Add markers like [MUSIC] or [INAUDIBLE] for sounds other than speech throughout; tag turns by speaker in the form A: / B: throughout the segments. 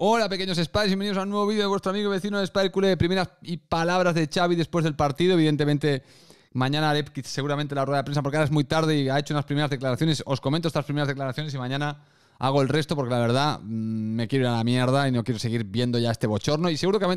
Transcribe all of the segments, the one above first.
A: Hola, pequeños Spies, bienvenidos a un nuevo vídeo de vuestro amigo vecino de Spider Primeras y palabras de Xavi después del partido, evidentemente. Mañana haré seguramente la rueda de prensa porque ahora es muy tarde y ha hecho unas primeras declaraciones. Os comento estas primeras declaraciones y mañana hago el resto porque la verdad mm, me quiero ir a la mierda y no quiero seguir viendo ya este bochorno. Y seguro que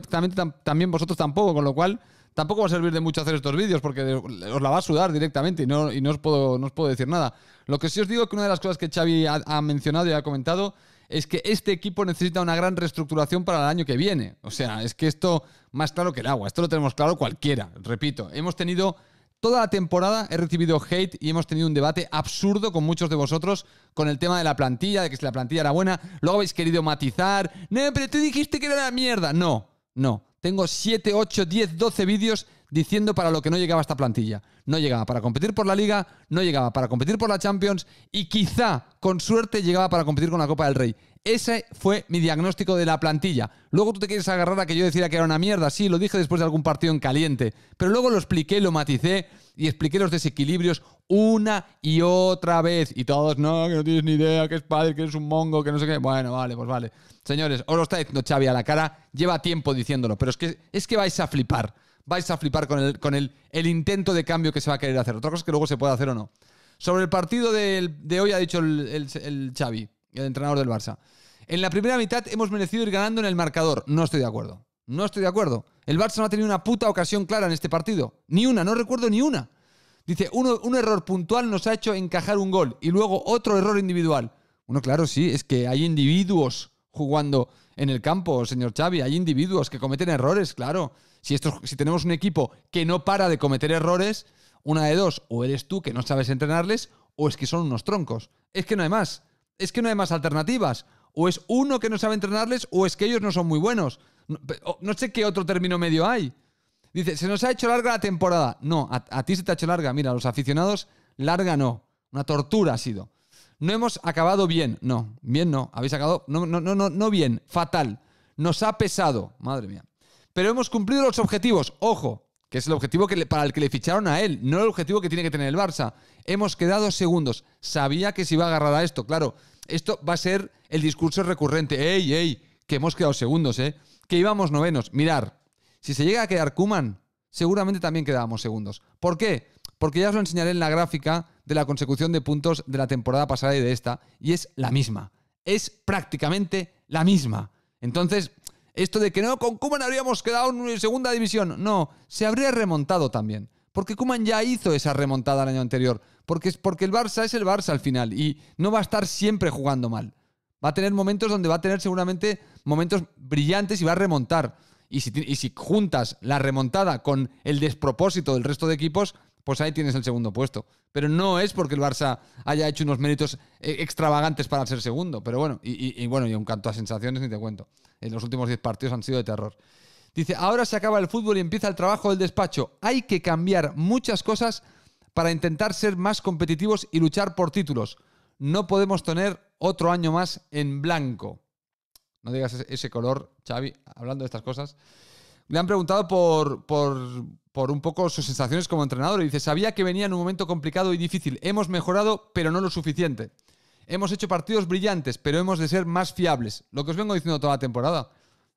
A: también vosotros tampoco, con lo cual tampoco va a servir de mucho hacer estos vídeos porque os la va a sudar directamente y no, os, puedo, puedo decir nada. Lo que sí os digo es que una de las cosas que Xavi ha mencionado y ha comentado es que este equipo necesita una gran reestructuración para el año que viene. O sea, es que esto más claro que el agua, esto lo tenemos claro cualquiera, repito, hemos tenido... Toda la temporada he recibido hate y hemos tenido un debate absurdo con muchos de vosotros con el tema de la plantilla, de que si la plantilla era buena, luego habéis querido matizar. No, pero tú dijiste que era la mierda. No, no. Tengo 7, 8, 10, 12 vídeos diciendo para lo que no llegaba esta plantilla. No llegaba para competir por la Liga, no llegaba para competir por la Champions y quizá, con suerte, llegaba para competir con la Copa del Rey. Ese fue mi diagnóstico de la plantilla. Luego tú te quieres agarrar a que yo decía que era una mierda. Sí, lo dije después de algún partido en caliente. Pero luego lo expliqué, lo maticé y expliqué los desequilibrios una y otra vez. Y todos, no, que no tienes ni idea, que es padre, que es un mongo, que no sé qué. Bueno, vale, pues vale. Señores, os lo está diciendo Xavi a la cara. Lleva tiempo diciéndolo. Pero es que, es que vais a flipar. Vais a flipar con, el, con el, intento de cambio que se va a querer hacer. Otra cosa es que luego se puede hacer o no. Sobre el partido de, hoy ha dicho el, el Xavi el entrenador del Barça. En la primera mitad hemos merecido ir ganando en el marcador. No estoy de acuerdo. No estoy de acuerdo. El Barça no ha tenido una puta ocasión clara en este partido. Ni una, no recuerdo ni una. Dice, un error puntual nos ha hecho encajar un gol y luego otro error individual. Bueno, claro, sí, es que hay individuos jugando en el campo, señor Xavi. Hay individuos que cometen errores, claro. Si, esto, si tenemos un equipo que no para de cometer errores, una de dos, o eres tú que no sabes entrenarles, o es que son unos troncos. Es que no hay más es que no hay más alternativas. O es uno que no sabe entrenarles o es que ellos no son muy buenos. No, sé qué otro término medio hay. Dice, se nos ha hecho larga la temporada. No, a, ti se te ha hecho larga. Mira, los aficionados, larga no. Una tortura ha sido. No hemos acabado bien. No, bien no. Habéis acabado. No, no, no, no bien. Fatal. Nos ha pesado. Madre mía. Pero hemos cumplido los objetivos. Ojo, que es el objetivo que para el que le ficharon a él, no el objetivo que tiene que tener el Barça. Hemos quedado segundos. Sabía que se iba a agarrar a esto, claro esto va a ser el discurso recurrente. ¡Ey, ey! Que hemos quedado segundos, ¿eh? Que íbamos novenos. Mirar, si se llega a quedar Kuman, seguramente también quedábamos segundos. ¿Por qué? Porque ya os lo enseñaré en la gráfica de la consecución de puntos de la temporada pasada y de esta, y es la misma. Es prácticamente la misma. Entonces, esto de que no, con Kuman habríamos quedado en segunda división, no, se habría remontado también. Porque Kuman ya hizo esa remontada el año anterior. Porque, es, porque el Barça es el Barça al final y no va a estar siempre jugando mal. Va a tener momentos donde va a tener seguramente momentos brillantes y va a remontar. Y si, juntas la remontada con el despropósito del resto de equipos, pues ahí tienes el segundo puesto. Pero no es porque el Barça haya hecho unos méritos eh, extravagantes para ser segundo. Pero bueno, y, bueno, y en cuanto a sensaciones, ni te cuento. En los últimos 10 partidos han sido de terror. Dice, ahora se acaba el fútbol y empieza el trabajo del despacho. Hay que cambiar muchas cosas para intentar ser más competitivos y luchar por títulos. No podemos tener otro año más en blanco. No digas ese color, Xavi, hablando de estas cosas. Le han preguntado por, por, por un poco sus sensaciones como entrenador y dice, sabía que venía en un momento complicado y difícil. Hemos mejorado, pero no lo suficiente. Hemos hecho partidos brillantes, pero hemos de ser más fiables. Lo que os vengo diciendo toda la temporada.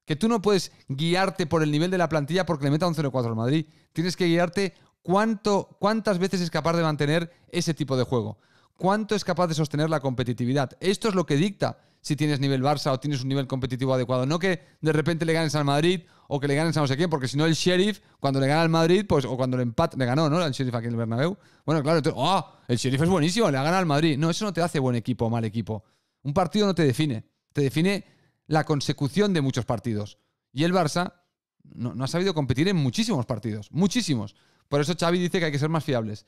A: Que tú no puedes guiarte por el nivel de la plantilla porque le meta un 0-4 al Madrid. Tienes que guiarte cuánto, cuántas veces es capaz de mantener ese tipo de juego. Cuánto es capaz de sostener la competitividad. Esto es lo que dicta si tienes nivel Barça o tienes un nivel competitivo adecuado. No que de repente le ganes al Madrid o que le ganes a no sé quién, porque si no el Sheriff, cuando le gana al Madrid, pues, o cuando le empata, le ganó, ¿no? El Sheriff aquí en el Bernabéu. Bueno, claro, ¡ah! el Sheriff es buenísimo, le ganado al Madrid. No, eso no te hace buen equipo o mal equipo. Un partido no te define. Te define la consecución de muchos partidos. Y el Barça no, ha sabido competir en muchísimos partidos, muchísimos. Por eso Xavi dice que hay que ser más fiables.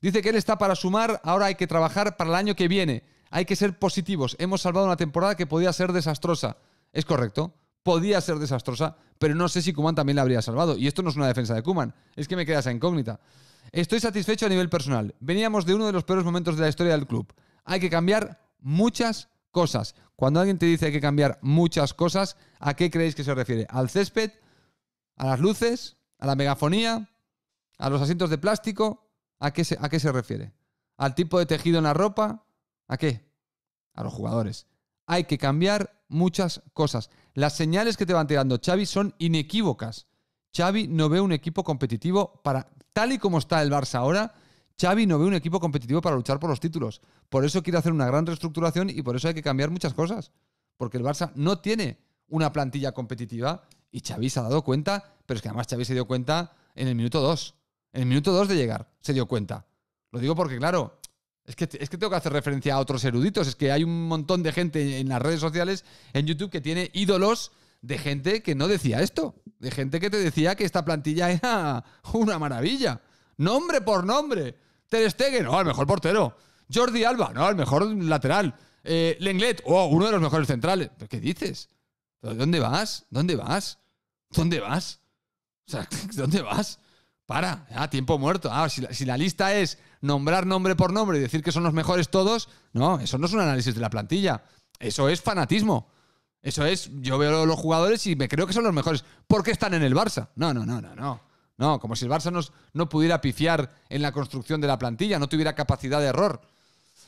A: Dice que él está para sumar, ahora hay que trabajar para el año que viene. Hay que ser positivos. Hemos salvado una temporada que podía ser desastrosa. Es correcto, podía ser desastrosa, pero no sé si Kuman también la habría salvado. Y esto no es una defensa de Kuman, es que me queda esa incógnita. Estoy satisfecho a nivel personal. Veníamos de uno de los peores momentos de la historia del club. Hay que cambiar muchas cosas. Cuando alguien te dice que hay que cambiar muchas cosas, ¿a qué creéis que se refiere? ¿Al césped? ¿A las luces? ¿A la megafonía? ¿A los asientos de plástico? ¿A qué se, a qué se refiere? ¿Al tipo de tejido en la ropa? ¿A qué? A los jugadores. Hay que cambiar muchas cosas. Las señales que te van tirando Xavi son inequívocas. Xavi no ve un equipo competitivo para tal y como está el Barça ahora, Xavi no ve un equipo competitivo para luchar por los títulos. Por eso quiere hacer una gran reestructuración y por eso hay que cambiar muchas cosas. Porque el Barça no tiene una plantilla competitiva y Xavi se ha dado cuenta, pero es que además Xavi se dio cuenta en el minuto 2. En el minuto 2 de llegar se dio cuenta. Lo digo porque, claro, es que, es que tengo que hacer referencia a otros eruditos. Es que hay un montón de gente en las redes sociales, en YouTube, que tiene ídolos de gente que no decía esto. De gente que te decía que esta plantilla era una maravilla. Nombre por nombre. Ter Stegen, oh, el mejor portero. Jordi Alba, no, el mejor lateral. Eh, Lenglet, oh, uno de los mejores centrales. qué dices? ¿Dónde vas? ¿Dónde vas? ¿Dónde vas? O sea, [LAUGHS] ¿dónde vas? Para, a ah, tiempo muerto. Ah, si la, si la lista es nombrar nombre por nombre y decir que son los mejores todos, no, eso no es un análisis de la plantilla. Eso es fanatismo. Eso es, yo veo los jugadores y me creo que son los mejores. ¿Por qué están en el Barça? No, no, no, no, no. No, como si el Barça no, pudiera pifiar en la construcción de la plantilla, no tuviera capacidad de error.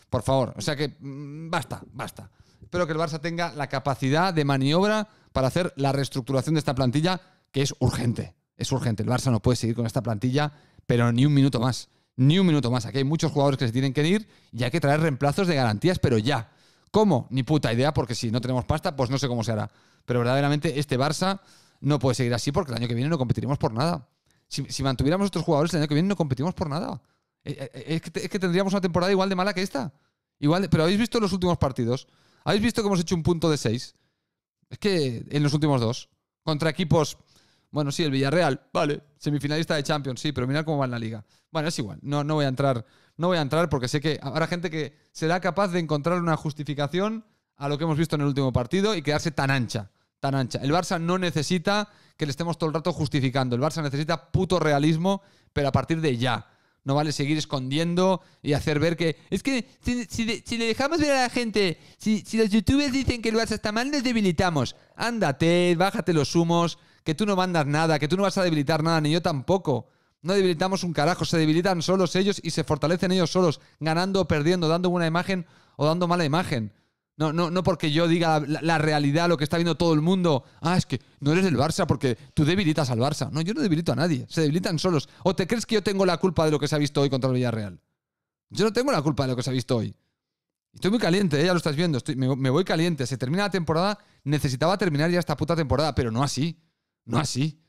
A: Por favor, o sea que mm, basta, basta. Espero que el Barça tenga la capacidad de maniobra para hacer la reestructuración de esta plantilla, que es urgente. Es urgente. El Barça no puede seguir con esta plantilla, pero ni un minuto más. Ni un minuto más. Aquí hay muchos jugadores que se tienen que ir y hay que traer reemplazos de garantías, pero ya. ¿Cómo? Ni puta idea, porque si no tenemos pasta, pues no sé cómo se hará. Pero verdaderamente este Barça no puede seguir así porque el año que viene no competiremos por nada. Si, si mantuviéramos otros jugadores el año que viene no competimos por nada. Eh, eh, eh, es que, tendríamos una temporada igual de mala que esta. Igual pero habéis visto los últimos partidos. Habéis visto que hemos hecho un punto de seis Es que en los últimos dos. Contra equipos. Bueno, sí, el Villarreal, vale. Semifinalista de Champions, sí, pero mirad cómo va en la liga. Bueno, es igual. No, no voy a entrar. No voy a entrar porque sé que habrá gente que será capaz de encontrar una justificación a lo que hemos visto en el último partido y quedarse tan ancha. El Barça no necesita que le estemos todo el rato justificando. El Barça necesita puto realismo, pero a partir de ya. No vale seguir escondiendo y hacer ver que. Es que si, le dejamos ver a la gente, si, si, los youtubers dicen que el Barça está mal, nos debilitamos. Ándate, bájate los humos, que tú no mandas nada, que tú no vas a debilitar nada, ni yo tampoco. No debilitamos un carajo, se debilitan solos ellos y se fortalecen ellos solos, ganando o perdiendo, dando buena imagen o dando mala imagen. No, no, no porque yo diga la, realidad, lo que está viendo todo el mundo. Ah, es que no eres del Barça porque tú debilitas al Barça. No, yo no debilito a nadie. Se debilitan solos. ¿O te crees que yo tengo la culpa de lo que se ha visto hoy contra el Villarreal? Yo no tengo la culpa de lo que se ha visto hoy. Estoy muy caliente, ¿eh? ya lo estás viendo. me, voy caliente. Se termina la temporada. Necesitaba terminar ya esta puta temporada, pero no así. No así.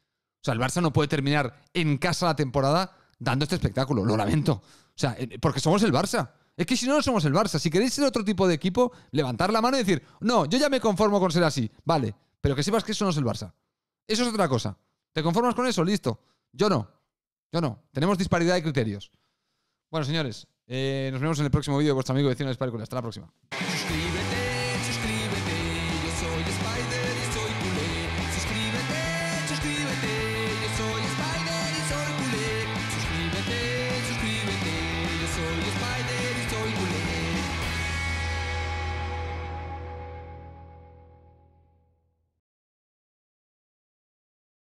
A: O sea, el Barça no puede terminar en casa la temporada dando este espectáculo. Lo lamento. O sea, eh, porque somos el Barça. Es que si no, no somos el Barça. Si queréis ser otro tipo de equipo, levantar la mano y decir, no, yo ya me conformo con ser así. Vale, pero que sepas que eso no es el Barça. Eso es otra cosa. ¿Te conformas con eso? Listo. Yo no. Yo no. Tenemos disparidad de criterios. Bueno, señores, eh, nos vemos en el próximo vídeo de vuestro amigo Vecino de Hasta la próxima.